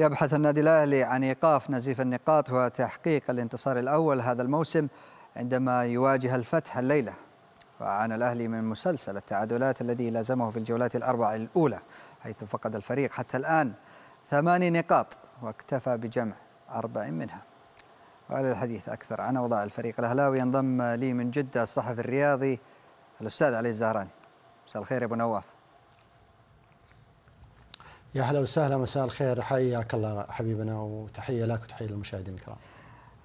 يبحث النادي الأهلي عن إيقاف نزيف النقاط وتحقيق الانتصار الأول هذا الموسم عندما يواجه الفتح الليلة وعانى الأهلي من مسلسل التعادلات الذي لازمه في الجولات الأربع الأولى حيث فقد الفريق حتى الآن ثماني نقاط واكتفى بجمع أربع منها وللحديث أكثر عن أوضاع الفريق الأهلاوي ينضم لي من جدة الصحفي الرياضي الأستاذ علي الزهراني مساء الخير يا أبو نواف يا هلا وسهلا مساء الخير حياك الله حبيبنا وتحيه لك وتحيه للمشاهدين الكرام.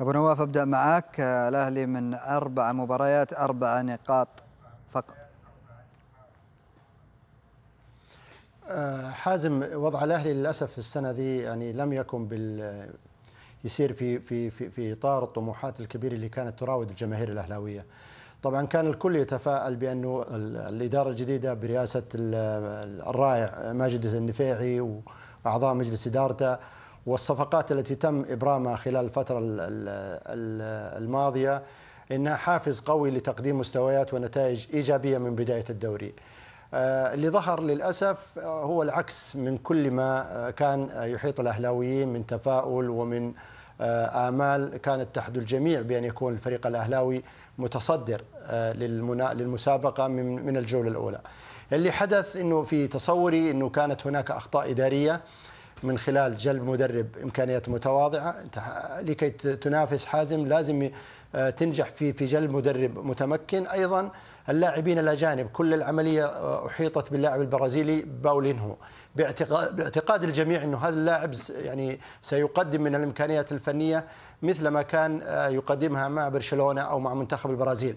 ابو نواف ابدا معك الاهلي من اربع مباريات اربع نقاط فقط. آه، حازم وضع الاهلي للاسف السنه ذي يعني لم يكن بال يسير في في في في اطار الطموحات الكبيره اللي كانت تراود الجماهير الاهلاويه. طبعا كان الكل يتفائل بانه الاداره الجديده برئاسه الرائع ماجد النفيعي واعضاء مجلس ادارته والصفقات التي تم ابرامها خلال الفتره الماضيه انها حافز قوي لتقديم مستويات ونتائج ايجابيه من بدايه الدوري. آه، اللي ظهر للاسف هو العكس من كل ما كان يحيط الاهلاويين من تفاؤل ومن آه، آمال كانت تحد الجميع بأن يكون الفريق الأهلاوي متصدر آه، للمسابقة من الجولة الأولى اللي حدث أنه في تصوري أنه كانت هناك أخطاء إدارية من خلال جلب مدرب إمكانيات متواضعة أنت لكي تنافس حازم لازم آه، تنجح في في جلب مدرب متمكن أيضا اللاعبين الأجانب كل العملية آه، أحيطت باللاعب البرازيلي باولينهو باعتقاد الجميع أنه هذا اللاعب يعني سيقدم من الإمكانيات الفنية مثل ما كان آه، يقدمها مع برشلونة أو مع منتخب البرازيل